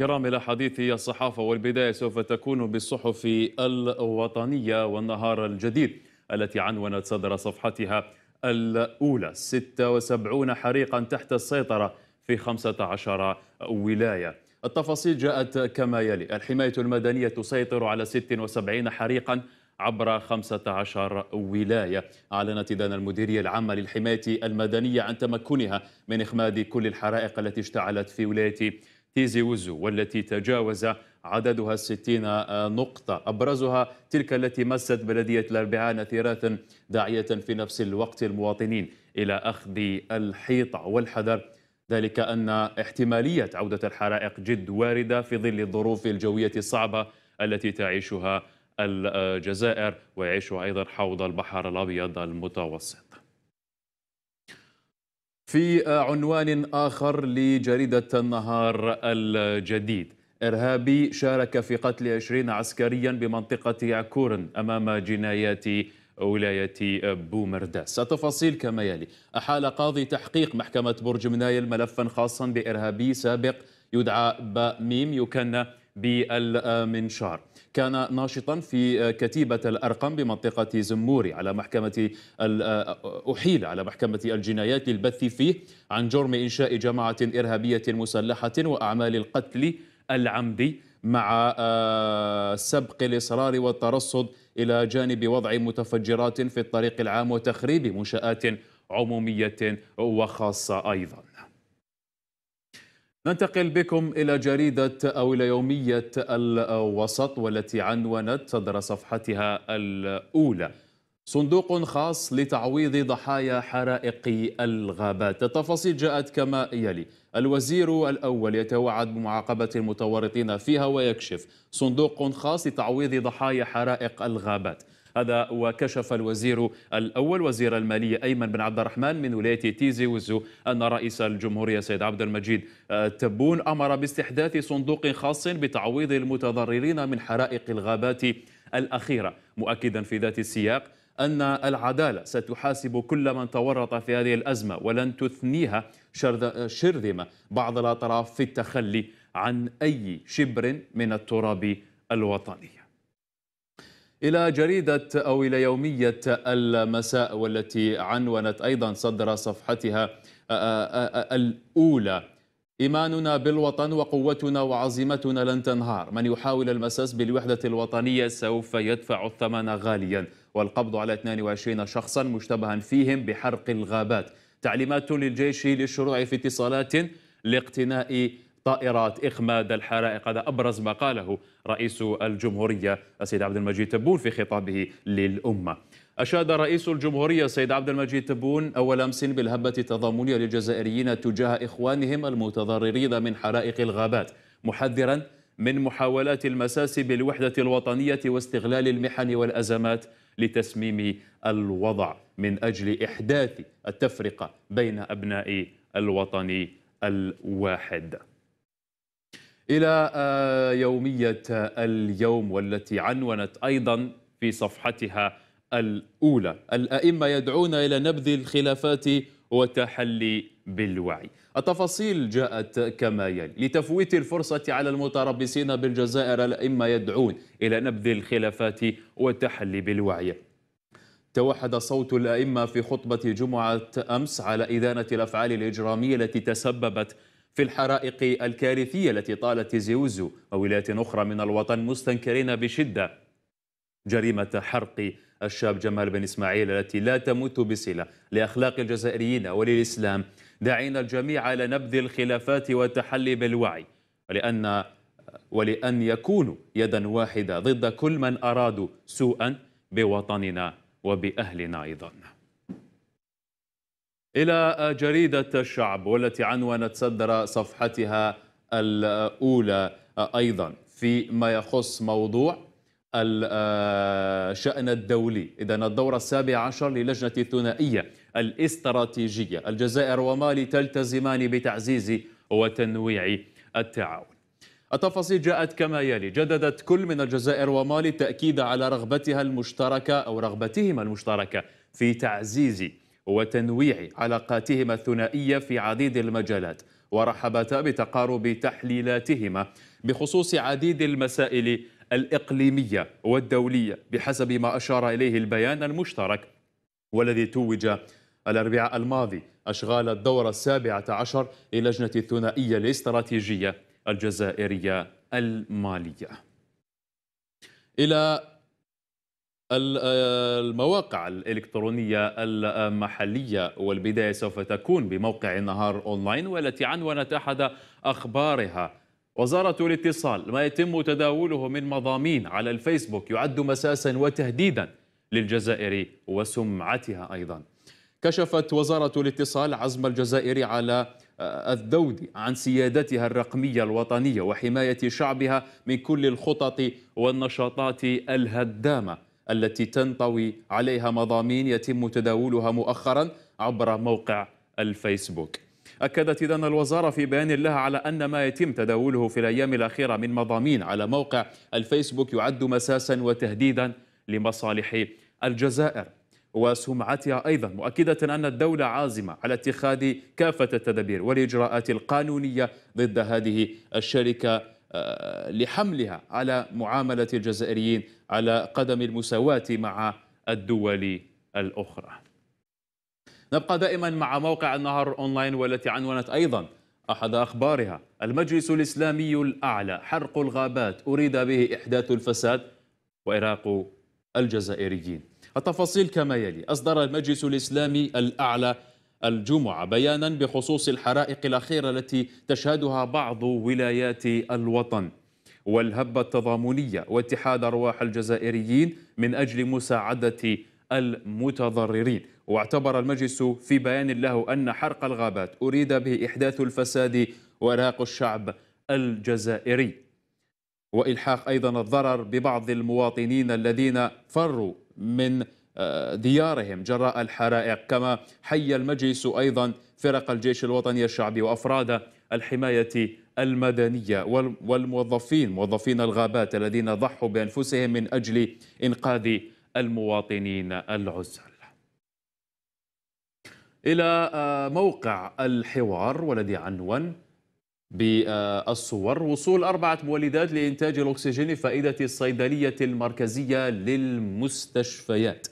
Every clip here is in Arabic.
كرام إلى حديث الصحافة والبداية سوف تكون بالصحف الوطنية والنهار الجديد التي عنونت صدر صفحتها الأولى 76 حريقا تحت السيطرة في 15 ولاية التفاصيل جاءت كما يلي الحماية المدنية تسيطر على 76 حريقا عبر 15 ولاية أعلنت إذن المديرية العامة للحماية المدنية عن تمكنها من إخماد كل الحرائق التي اشتعلت في ولاية تيزي وزو والتي تجاوز عددها 60 آه، نقطة أبرزها تلك التي مست بلدية الأربعاء نثيرات داعية في نفس الوقت المواطنين إلى أخذ الحيطة والحذر ذلك أن احتمالية عودة الحرائق جد واردة في ظل الظروف الجوية الصعبة التي تعيشها الجزائر ويعيشها أيضا حوض البحر الأبيض المتوسط في آه، عنوان آخر لجريدة النهار الجديد إرهابي شارك في قتل 20 عسكريا بمنطقة عكورن أمام جنايات ولاية بومرداس التفاصيل كما يلي أحال قاضي تحقيق محكمة برج منايل ملفا خاصا بإرهابي سابق يدعى باميم يكن بالمنشار كان ناشطا في كتيبة الأرقم بمنطقة زموري على محكمة أحيل على محكمة الجنايات للبث فيه عن جرم إنشاء جماعة إرهابية مسلحة وأعمال القتل العمدي مع آه، سبق الإصرار والترصد إلى جانب وضع متفجرات في الطريق العام وتخريب منشآت عمومية وخاصة أيضاً ننتقل بكم إلى جريدة أو إلى يومية الوسط والتي عنونت صدر صفحتها الأولى صندوق خاص لتعويض ضحايا حرائق الغابات التفاصيل جاءت كما يلي الوزير الأول يتوعد بمعاقبة المتورطين فيها ويكشف صندوق خاص لتعويض ضحايا حرائق الغابات هذا وكشف الوزير الأول وزير المالية أيمن بن عبد الرحمن من ولاية تيزي وزو أن رئيس الجمهورية سيد عبد المجيد آه، تبون أمر باستحداث صندوق خاص بتعويض المتضررين من حرائق الغابات الأخيرة مؤكدا في ذات السياق أن العدالة ستحاسب كل من تورط في هذه الأزمة ولن تثنيها شرذمة بعض الأطراف في التخلي عن أي شبر من التراب الوطني إلى جريدة أو إلى يومية المساء والتي عنونت أيضا صدر صفحتها الأولى إيماننا بالوطن وقوتنا وعزيمتنا لن تنهار من يحاول المساس بالوحدة الوطنية سوف يدفع الثمن غاليا والقبض على 22 شخصا مشتبها فيهم بحرق الغابات تعليمات للجيش للشروع في اتصالات لاقتناء طائرات إخماد الحرائق هذا أبرز ما قاله رئيس الجمهورية السيد عبد المجيد تبون في خطابه للأمة أشاد رئيس الجمهورية السيد عبد المجيد تبون أول أمس بالهبة التضامنية للجزائريين تجاه إخوانهم المتضررين من حرائق الغابات محذرا من محاولات المساس بالوحدة الوطنية واستغلال المحن والأزمات لتسميم الوضع من أجل إحداث التفرقة بين أبناء الوطن الواحد إلى آه، يومية اليوم والتي عنونت أيضا في صفحتها الأولى الأئمة يدعون إلى نبذ الخلافات وتحلي بالوعي التفاصيل جاءت كما يلي لتفويت الفرصة على المتربصين بالجزائر الأئمة يدعون إلى نبذ الخلافات والتحلي بالوعي توحد صوت الأئمة في خطبة جمعة أمس على إدانة الأفعال الإجرامية التي تسببت في الحرائق الكارثية التي طالت زيوزو وولايات أخرى من الوطن مستنكرين بشدة جريمة حرق الشاب جمال بن إسماعيل التي لا تمت بصلة لأخلاق الجزائريين وللإسلام داعين الجميع على نبذ الخلافات والتحلي بالوعي لأن ولأن يكونوا يدا واحدة ضد كل من أرادوا سوءا بوطننا وبأهلنا أيضاً إلى جريدة الشعب والتي عنونت صدر صفحتها الأولى آه، أيضا فيما يخص موضوع الشأن آه، الدولي إذا الدورة السابعة عشر للجنة الثنائية الاستراتيجية الجزائر ومالي تلتزمان بتعزيز وتنويع التعاون التفاصيل جاءت كما يلي جددت كل من الجزائر ومالي التأكيد على رغبتها المشتركة أو رغبتهما المشتركة في تعزيز وتنويع علاقاتهما الثنائية في عديد المجالات ورحبتا بتقارب تحليلاتهما بخصوص عديد المسائل الإقليمية والدولية بحسب ما أشار إليه البيان المشترك والذي توج الأربعاء الماضي أشغال الدورة السابعة عشر للجنة الثنائية الاستراتيجية الجزائرية المالية إلى آه، المواقع الإلكترونية المحلية والبداية سوف تكون بموقع نهار أونلاين والتي عنونت أحد أخبارها وزارة الاتصال ما يتم تداوله من مضامين على الفيسبوك يعد مساسا وتهديدا للجزائر وسمعتها أيضا كشفت وزارة الاتصال عزم الجزائر على آه، الذود عن سيادتها الرقمية الوطنية وحماية شعبها من كل الخطط والنشاطات الهدامة التي تنطوي عليها مضامين يتم تداولها مؤخرا عبر موقع الفيسبوك أكدت إذن الوزارة في بيان لها على أن ما يتم تداوله في الأيام الأخيرة من مضامين على موقع الفيسبوك يعد مساسا وتهديدا لمصالح الجزائر وسمعتها أيضا مؤكدة أن الدولة عازمة على اتخاذ كافة التدابير والإجراءات القانونية ضد هذه الشركة آه، لحملها على معاملة الجزائريين على قدم المساواة مع الدول الأخرى نبقى دائما مع موقع النهار أونلاين والتي عنونت أيضا أحد أخبارها المجلس الإسلامي الأعلى حرق الغابات أريد به إحداث الفساد وإراق الجزائريين التفاصيل كما يلي أصدر المجلس الإسلامي الأعلى الجمعة بيانا بخصوص الحرائق الأخيرة التي تشهدها بعض ولايات الوطن والهبة التضامنية واتحاد أرواح الجزائريين من أجل مساعدة المتضررين واعتبر المجلس في بيان له أن حرق الغابات أريد به إحداث الفساد وإرهاق الشعب الجزائري وإلحاق أيضا الضرر ببعض المواطنين الذين فروا من ديارهم جراء الحرائق كما حي المجلس أيضا فرق الجيش الوطني الشعبي وأفراد الحماية المدنية والموظفين موظفين الغابات الذين ضحوا بأنفسهم من أجل إنقاذ المواطنين العزل إلى آه، موقع الحوار والذي عنون بالصور وصول أربعة مولدات لإنتاج الأكسجين فائدة الصيدلية المركزية للمستشفيات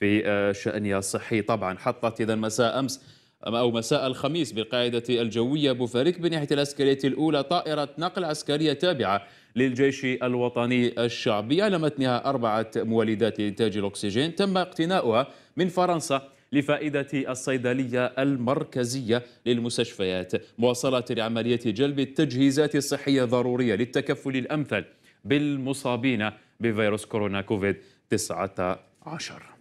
في آه، شأنها الصحي طبعا حطت إذا مساء أمس أو مساء الخميس بالقاعدة الجوية بوفاريك بناحية العسكرية الأولى طائرة نقل عسكرية تابعة للجيش الوطني الشعبي على متنها أربعة مولدات لإنتاج الأكسجين تم اقتناؤها من فرنسا لفائدة الصيدلية المركزية للمستشفيات مواصلة لعملية جلب التجهيزات الصحية الضرورية للتكفل الأمثل بالمصابين بفيروس كورونا كوفيد 19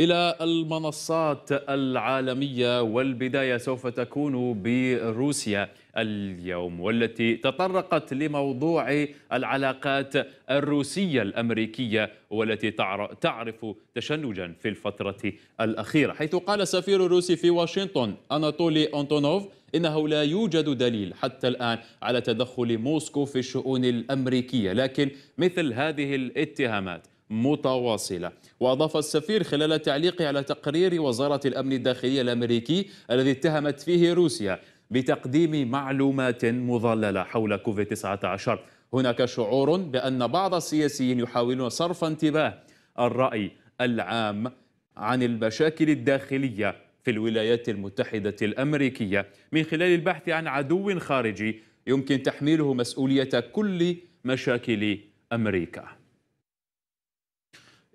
إلى المنصات العالمية والبداية سوف تكون بروسيا اليوم والتي تطرقت لموضوع العلاقات الروسية الأمريكية والتي تعرف تشنجا في الفترة الأخيرة حيث قال سفير الروسي في واشنطن أناتولي أنتونوف إنه لا يوجد دليل حتى الآن على تدخل موسكو في الشؤون الأمريكية لكن مثل هذه الاتهامات متواصلة وأضاف السفير خلال تعليقه على تقرير وزارة الأمن الداخلي الأمريكي الذي اتهمت فيه روسيا بتقديم معلومات مضللة حول كوفيد 19 هناك شعور بأن بعض السياسيين يحاولون صرف انتباه الرأي العام عن المشاكل الداخلية في الولايات المتحدة الأمريكية من خلال البحث عن عدو خارجي يمكن تحميله مسؤولية كل مشاكل أمريكا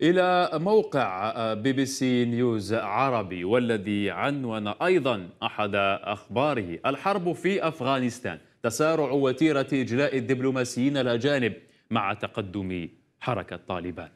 إلى موقع آه، بي بي سي نيوز عربي والذي عنون أيضا أحد أخباره الحرب في أفغانستان تسارع وتيرة إجلاء الدبلوماسيين الأجانب مع تقدم حركة طالبان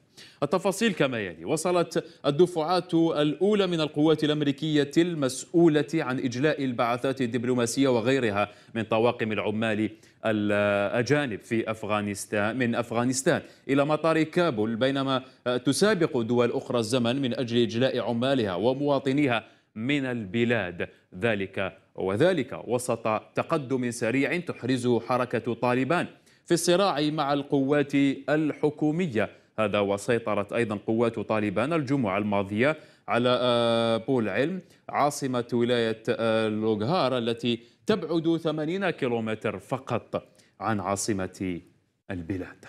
التفاصيل كما يلي وصلت الدفعات الأولى من القوات الأمريكية المسؤولة عن إجلاء البعثات الدبلوماسية وغيرها من طواقم العمال الأجانب في أفغانستان من أفغانستان إلى مطار كابول بينما تسابق دول أخرى الزمن من أجل إجلاء عمالها ومواطنيها من البلاد ذلك وذلك وسط تقدم سريع تحرزه حركة طالبان في الصراع مع القوات الحكومية هذا وسيطرت أيضا قوات طالبان الجمعة الماضية على آه، بول علم عاصمة ولاية آه، لوغهار التي تبعد 80 كيلومتر فقط عن عاصمة البلاد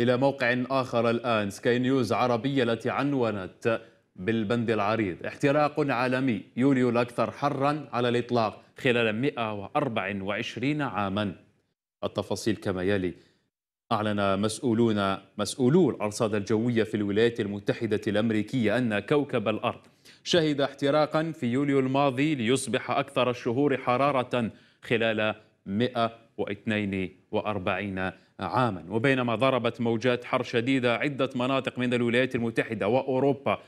إلى موقع آخر الآن سكاي نيوز عربية التي عنونت بالبند العريض احتراق عالمي يوليو الأكثر حرا على الإطلاق خلال 124 عاما التفاصيل كما يلي أعلن مسؤولون مسؤولو الأرصاد الجوية في الولايات المتحدة الأمريكية أن كوكب الأرض شهد احتراقا في يوليو الماضي ليصبح أكثر الشهور حرارة خلال 142 عاما وبينما ضربت موجات حر شديدة عدة مناطق من الولايات المتحدة وأوروبا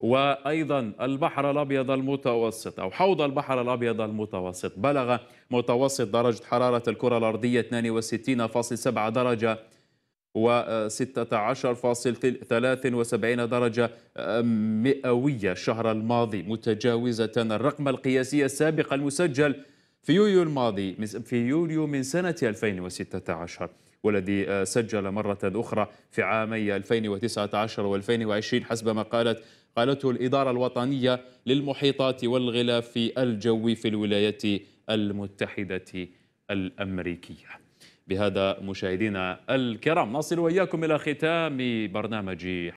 وأيضا البحر الأبيض المتوسط أو حوض البحر الأبيض المتوسط بلغ متوسط درجة حرارة الكرة الأرضية 62.7 درجة و16.73 درجة مئوية الشهر الماضي متجاوزة الرقم القياسي السابق المسجل في يوليو الماضي في يوليو من سنة 2016 والذي آه، سجل مرة أخرى في عامي 2019 و2020 حسب ما قالت قالته الإدارة الوطنية للمحيطات والغلاف الجوي في الولايات المتحدة الأمريكية بهذا مشاهدينا الكرام نصل وإياكم إلى ختام برنامج